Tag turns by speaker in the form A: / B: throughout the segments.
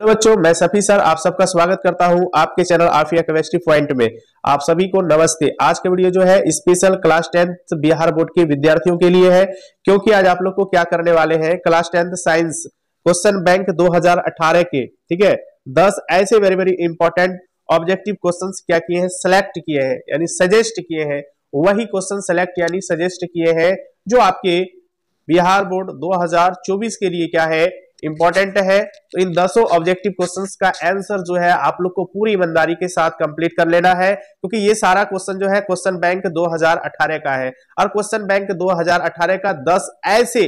A: तो बच्चों मैं सफी सर आप सबका स्वागत करता हूं आपके चैनल आफिया केमिस्ट्री पॉइंट में आप सभी को नमस्ते आज का वीडियो जो है special class tenth Bihar board के विद्यार्थियों के लिए है क्योंकि आज आप लोग को क्या करने वाले हैं class tenth science question bank 2018 के ठीक है दस ऐसे very very important objective question क्या किए हैं सिलेक्ट किए हैं यानी सजेस्ट किए हैं वही क्वेश्चन सेलेक्ट यानी सजेस्ट किए हैं जो आपके बिहार बोर्ड दो के लिए क्या है इंपॉर्टेंट है तो इन दसों ऑब्जेक्टिव क्वेश्चंस का आंसर जो है आप लोग को पूरी ईमानदारी के साथ कंप्लीट कर लेना है क्योंकि ये सारा क्वेश्चन जो है क्वेश्चन बैंक 2018 का है और क्वेश्चन बैंक 2018 का 10 ऐसे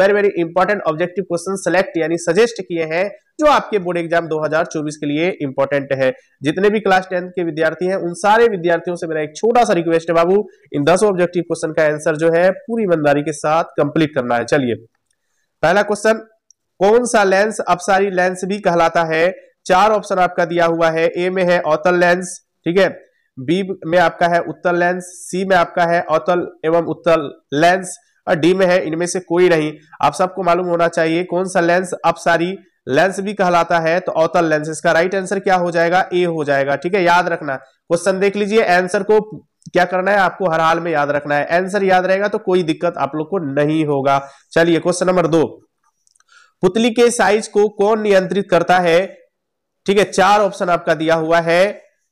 A: very very important objective question select यानी सजेस्ट किए हैं जो आपके बोर्ड एग्जाम 2024 के लिए इंपॉर्टेंट है जितने भी क्लास टेंथ के विद्यार्थी हैं उन सारे विद्यार्थियों से मेरा एक छोटा सा रिक्वेस्ट है बाबू इन दस ऑब्जेक्टिव क्वेश्चन का आंसर जो है पूरी ईमानदारी के साथ कंप्लीट करना है चलिए पहला क्वेश्चन कौन सा लेंस अपसारी लेंस भी कहलाता है चार ऑप्शन आपका दिया हुआ है ए में है औतल लेंस ठीक है बी में आपका है उत्तल लेंस सी में आपका है औतल एवं उत्तल लेंस और डी में है इनमें से कोई नहीं आप सबको मालूम होना चाहिए कौन सा लेंस अपसारी लेंस भी कहलाता है तो औतल लेंस इसका राइट आंसर क्या हो जाएगा ए हो जाएगा ठीक है याद रखना क्वेश्चन देख लीजिए आंसर को क्या करना है आपको हर हाल में याद रखना है आंसर याद रहेगा तो कोई दिक्कत आप लोग को नहीं होगा चलिए क्वेश्चन नंबर दो पुतली के साइज को कौन नियंत्रित करता है ठीक है चार ऑप्शन आपका दिया हुआ है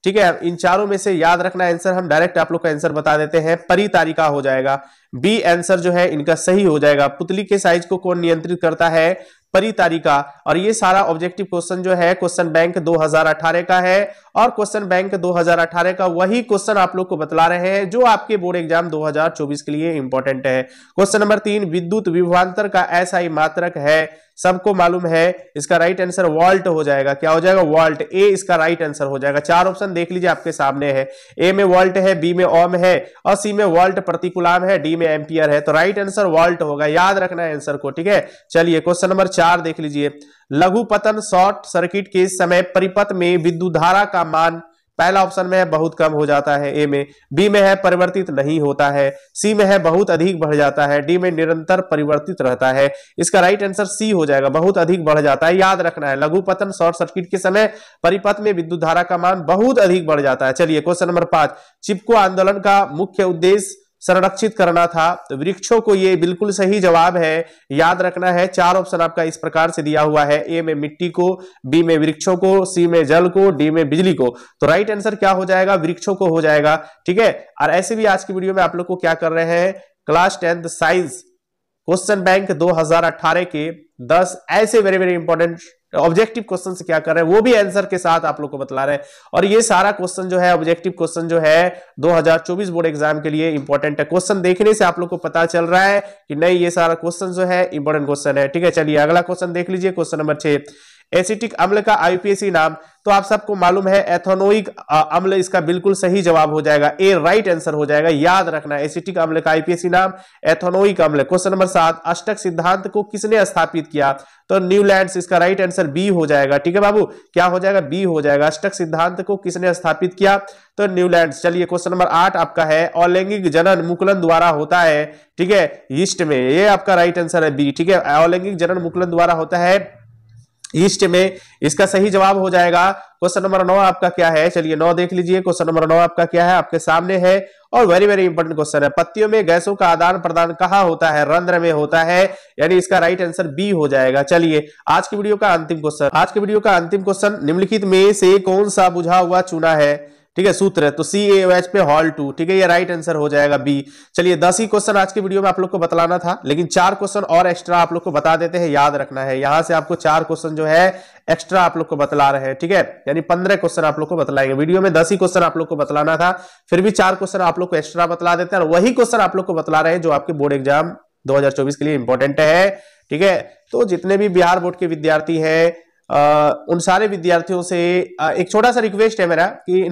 A: ठीक है इन चारों में से याद रखना आंसर हम डायरेक्ट आप लोग का आंसर बता देते हैं परी तारिका हो जाएगा बी आंसर जो है इनका सही हो जाएगा पुतली के साइज को कौन नियंत्रित करता है परी तारिका और ये सारा ऑब्जेक्टिव क्वेश्चन जो है क्वेश्चन बैंक 2018 का है और क्वेश्चन बैंक 2018 का वही क्वेश्चन आप लोग को बतला रहे हैं जो आपके बोर्ड एग्जाम 2024 के लिए इंपॉर्टेंट है क्वेश्चन नंबर तीन विद्युत विभवान्तर का ऐसा ही मात्रक है सबको मालूम है इसका राइट आंसर वॉल्ट हो जाएगा क्या हो जाएगा वॉल्ट ए इसका राइट आंसर हो जाएगा चार ऑप्शन देख लीजिए आपके सामने है ए में वॉल्ट है बी में ओम है और सी में वॉल्ट प्रतिकुलाम है डी में एम्पियर है तो राइट आंसर वॉल्ट होगा याद रखना है आंसर को ठीक है चलिए क्वेश्चन नंबर चार देख लीजिए लघु पतन शॉर्ट सर्किट के समय परिपथ में विद्युत धारा का मान पहला ऑप्शन में है बहुत कम हो जाता है ए में बी में है परिवर्तित नहीं होता है सी में है बहुत अधिक बढ़ जाता है डी में निरंतर परिवर्तित रहता है इसका राइट आंसर सी हो जाएगा बहुत अधिक बढ़ जाता है याद रखना है लघु पतन शॉर्ट सर्किट के समय परिपथ में विद्युत धारा का मान बहुत अधिक बढ़ जाता है चलिए क्वेश्चन नंबर पांच चिपको आंदोलन का मुख्य उद्देश्य संरक्षित करना था तो वृक्षों को ये बिल्कुल सही जवाब है याद रखना है चार ऑप्शन आपका इस प्रकार से दिया हुआ है ए में मिट्टी को बी में वृक्षों को सी में जल को डी में बिजली को तो राइट आंसर क्या हो जाएगा वृक्षों को हो जाएगा ठीक है और ऐसे भी आज की वीडियो में आप लोग को क्या कर रहे हैं class tenth science question bank 2018 के 10 ऐसे very very important objective question क्या कर रहे हैं वो भी आंसर के साथ आप लोग को बतला रहे हैं और ये सारा क्वेश्चन जो है ऑब्जेक्टिव क्वेश्चन जो है 2024 बोर्ड एग्जाम के लिए इंपॉर्टेंट है क्वेश्चन देखने से आप लोग को पता चल रहा है कि नहीं ये सारा क्वेश्चन जो है इंपॉर्टेंट क्वेश्चन है ठीक है चलिए अगला क्वेश्चन देख लीजिए क्वेश्चन नंबर छह एसिटिक अम्ल का आईपीएसी नाम तो आप सबको मालूम है एथोनोइक अम्ल इसका बिल्कुल सही जवाब हो जाएगा ए राइट आंसर हो जाएगा याद रखना एसिटिक अम्ल का आईपीएसी नाम एथोनोइक अम्ल क्वेश्चन नंबर सात अष्टक सिद्धांत को किसने स्थापित किया तो न्यूलैंड इसका राइट आंसर बी हो जाएगा ठीक है बाबू क्या हो जाएगा बी हो जाएगा अष्टक सिद्धांत को किसने स्थापित किया तो न्यूलैंड चलिए क्वेश्चन नंबर आठ आपका है अलैंगिक जनन मुकुलन द्वारा होता है ठीक है ईस्ट में ये आपका राइट आंसर है बी ठीक है अलैंगिक जनन मुकुलन द्वारा होता है ईस्ट में इसका सही जवाब हो जाएगा क्वेश्चन नंबर नौ आपका क्या है चलिए नौ देख लीजिए क्वेश्चन नंबर नौ आपका क्या है आपके सामने है और वेरी वेरी इंपॉर्टेंट क्वेश्चन है पत्तियों में गैसों का आदान प्रदान कहा होता है रंध्र में होता है यानी इसका राइट आंसर बी हो जाएगा चलिए आज की वीडियो का अंतिम क्वेश्चन आज की वीडियो का अंतिम क्वेश्चन निम्नलिखित में से कौन सा बुझा हुआ चूना है ठीक है सूत्र है तो सी ए एच पे हॉल टू ठीक है ये राइट आंसर हो जाएगा बी चलिए दस ही क्वेश्चन आज के वीडियो में आप लोग को बतलाना था लेकिन चार क्वेश्चन और एक्स्ट्रा आप लोग को बता देते हैं याद रखना है यहां से आपको चार क्वेश्चन जो है एक्स्ट्रा आप लोग को बतला रहे हैं ठीक है यानी पंद्रह क्वेश्चन आप लोग को बतलाएंगे वीडियो में दस ही क्वेश्चन आप लोग को बतलाना था फिर भी चार क्वेश्चन आप लोग को एक्स्ट्रा बतला देते हैं और वही क्वेश्चन आप लोग को बतला रहे हैं जो आपके बोर्ड एग्जाम दो के लिए इंपॉर्टेंट है ठीक है तो जितने भी बिहार बोर्ड के विद्यार्थी हैं उन सारे विद्यार्थियों से एक छोटा सा रिक्वेस्ट है मेरा कि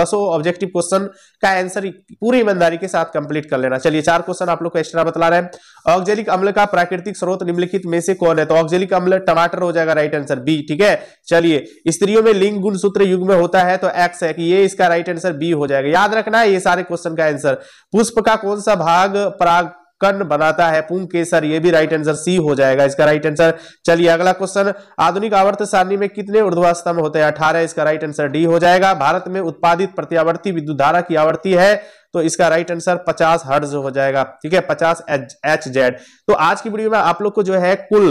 A: दसों ऑब्जेक्टिव क्वेश्चन का आंसर पूरी ईमानदारी के साथ कंप्लीट कर लेना चलिए चार क्वेश्चन आप लोग को एक्स्ट्रा बतला रहे हैं ऑक्जेलिक अम्ल का प्राकृतिक स्रोत निम्नलिखित में से कौन है तो ऑक्जेलिक अम्ल टमाटर हो जाएगा राइट आंसर बी ठीक है चलिए स्त्रियों में लिंग गुण सूत्र युग में होता है तो एक्स है कि ये इसका राइट आंसर बी हो जाएगा याद रखना है ये सारे क्वेश्चन का आंसर पुष्प का कौन सा भाग पराग कर्ण बनाता है पुंकेसर ये भी राइट आंसर सी हो जाएगा इसका राइट आंसर चलिए अगला क्वेश्चन आधुनिक आवर्त सारणी में कितने स्तंभ होते हैं अठारह इसका राइट आंसर डी हो जाएगा भारत में उत्पादित प्रत्यावर्ती विद्युत धारा की आवृत्ति है तो इसका राइट आंसर 50 हर्ज हो जाएगा ठीक है 50 एच जेड तो आज की वीडियो में आप लोग को जो है कुल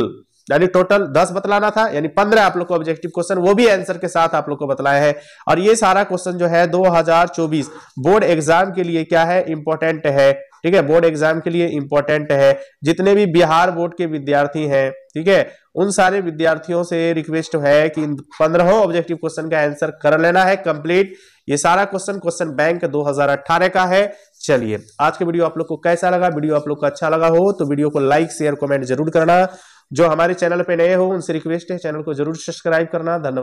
A: यानी टोटल 10 बतलाना था यानी 15 आप लोग को ऑब्जेक्टिव क्वेश्चन वो भी आंसर के साथ आप लोग को बतलाया है और ये सारा क्वेश्चन जो है 2024 बोर्ड एग्जाम के लिए क्या है इंपॉर्टेंट है ठीक है बोर्ड एग्जाम के लिए इंपॉर्टेंट है जितने भी बिहार बोर्ड के विद्यार्थी हैं ठीक है उन सारे विद्यार्थियों से रिक्वेस्ट है कि पंद्रहों ऑब्जेक्टिव क्वेश्चन का आंसर कर लेना है कंप्लीट ये सारा क्वेश्चन क्वेश्चन बैंक 2018 का है चलिए आज के वीडियो आप लोग को कैसा लगा वीडियो आप लोग को अच्छा लगा हो तो वीडियो को लाइक शेयर कमेंट जरूर करना जो हमारे चैनल पे नए हो उनसे रिक्वेस्ट है चैनल को जरूर सब्सक्राइब करना धन्यवाद